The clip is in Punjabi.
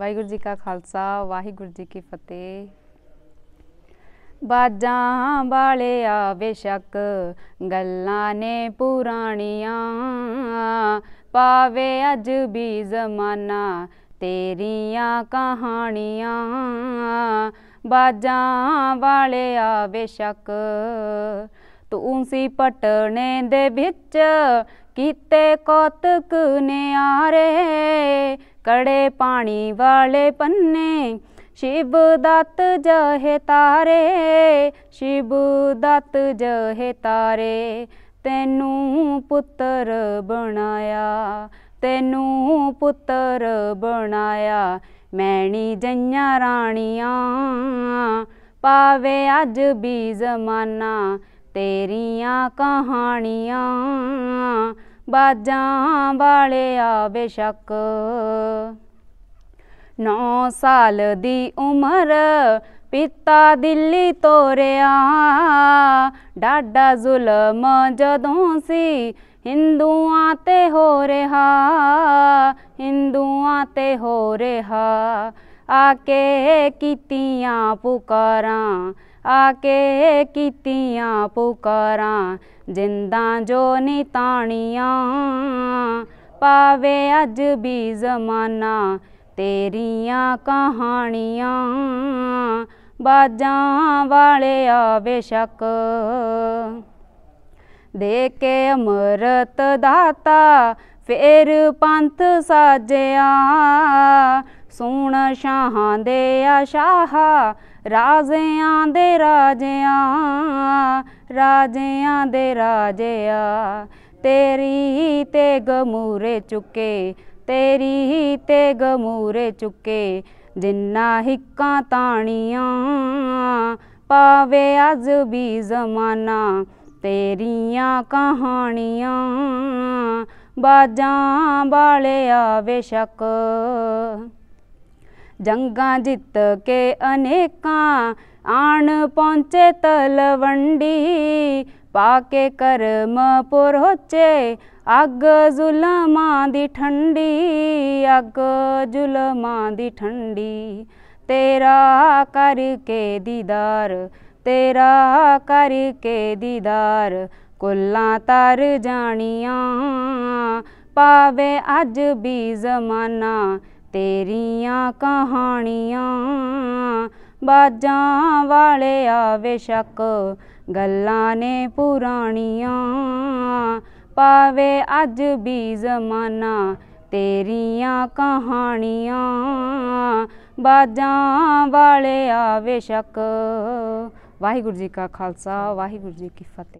ਵਾਹਿਗੁਰੂ ਜੀ ਕਾ ਖਾਲਸਾ ਵਾਹਿਗੁਰੂ ਜੀ ਕੀ ਫਤਿਹ ਬਾਜਾਂ ਵਾਲਿਆ ਬੇਸ਼ੱਕ ਗੱਲਾਂ ਨੇ ਪੁਰਾਣੀਆਂ ਪਾਵੇ ਅੱਜ ਵੀ ਜ਼ਮਾਨਾ ਤੇਰੀਆਂ ਕਹਾਣੀਆਂ ਬਾਜਾਂ ਵਾਲਿਆ ਬੇਸ਼ੱਕ ਤੂੰ ਸੀ ਪਟਣੇ ਦੇ ਵਿੱਚ ਕੀਤੇ ਨੇ ਨਿਆਰੇ ਕੜੇ ਪਾਣੀ ਵਾਲੇ ਪੰਨੇ ਸ਼ਿਵ ਦਤ ਜਹੇ ਤਾਰੇ ਸ਼ਿਵ ਦਤ ਜਹੇ ਤਾਰੇ ਤੈਨੂੰ ਪੁੱਤਰ ਬਣਾਇਆ ਤੈਨੂੰ ਪੁੱਤਰ ਬਣਾਇਆ ਮੈਣੀ ਜੰਨਾ ਰਾਣੀਆਂ ਪਾਵੇ ਅੱਜ ਵੀ ਜ਼ਮਾਨਾ ਤੇਰੀਆਂ ਕਹਾਣੀਆਂ ਬਾਜਾਂ ਵਾਲਿਆ ਬੇਸ਼ੱਕ 9 ਸਾਲ ਦੀ ਉਮਰ ਪਿਤਾ ਦਿੱਲੀ ਤੋਰਿਆ ਡਾਡਾ ਜ਼ੁਲਮ ਜਦੋਂ ਸੀ ਹਿੰਦੂਆਂ ਤੇ ਹੋ ਰਿਹਾ ਹਿੰਦੂਆਂ ਤੇ ਹੋ ਰਿਹਾ ਆ ਕੇ ਕੀਤੀਆਂ ਪੁਕਾਰਾਂ ਆਕੇ ਕੀਤੀਆਂ ਪੁਕਾਰਾਂ ਜਿੰਦਾਂ ਜੋ ਨਿਤਾਣੀਆਂ ਪਾਵੇ ਅੱਜ ਵੀ ਜ਼ਮਾਨਾ ਤੇਰੀਆਂ ਕਹਾਣੀਆਂ ਬਾਜਾਂ ਵਾਲੇ ਆਵੇ ਸ਼ੱਕ ਦੇ ਕੇ ਅਮਰਤ ਦਾਤਾ ਫੇਰ ਪੰਥ ਸਾਜਿਆ ਸੋਣਾ ਸ਼ਾਹਾਂ ਦੇ ਆ ਸ਼ਾਹਾ ਰਾਜਿਆਂ ਦੇ ਰਾਜਿਆਂ ਰਾਜਿਆਂ ਦੇ ਰਾਜਿਆਂ ਤੇਰੀ ਤੇ ਗਮੂਰੇ ਚੁੱਕੇ ਤੇਰੀ ਤੇ ਗਮੂਰੇ ਚੁੱਕੇ ਜਿੰਨਾ ਹਿੱਕਾਂ ਤਾਣੀਆਂ ਪਾਵੇ ਅਜ ਵੀ ਜ਼ਮਾਨਾ ਤੇਰੀਆਂ ਕਹਾਣੀਆਂ ਬਾਜਾਂ ਵਾਲੇ ਆਵੇ ਸ਼ੱਕ ਜੰਗਾਂ ਜਿੱਤ ਕੇ ਅਨੇਕਾਂ ਆਣ ਪਹੁੰਚੇ ਤਲਵੰਡੀ ਪਾ ਕੇ ਕਰਮ ਪਰੋਚੇ ਅੱਗ ਜ਼ੁਲਮਾਂ ਦੀ ਠੰਡੀ ਅੱਗ ਜ਼ੁਲਮਾਂ ਦੀ ਠੰਡੀ ਤੇਰਾ ਕਰਕੇ ਦੀਦਾਰ ਤੇਰਾ ਕਰਕੇ ਦੀਦਾਰ ਕੁੱਲਾਂ ਤਰ ਜਾਣੀਆਂ ਪਾਵੇ ਅੱਜ ਵੀ ਜ਼ਮਾਨਾ ਤੇਰੀਆਂ ਕਹਾਣੀਆਂ ਬਾਜਾਂ ਆਵੇ ਸ਼ੱਕ ਗੱਲਾਂ ਨੇ ਪੁਰਾਣੀਆਂ ਪਾਵੇ ਅੱਜ ਵੀ ਜ਼ਮਾਨਾ ਤੇਰੀਆਂ ਕਹਾਣੀਆਂ ਬਾਜਾਂ ਆਵੇ ਸ਼ੱਕ ਵਾਹਿਗੁਰੂ ਜੀ ਕਾ ਖਾਲਸਾ ਵਾਹਿਗੁਰੂ ਜੀ ਕੀ ਫਤਿਹ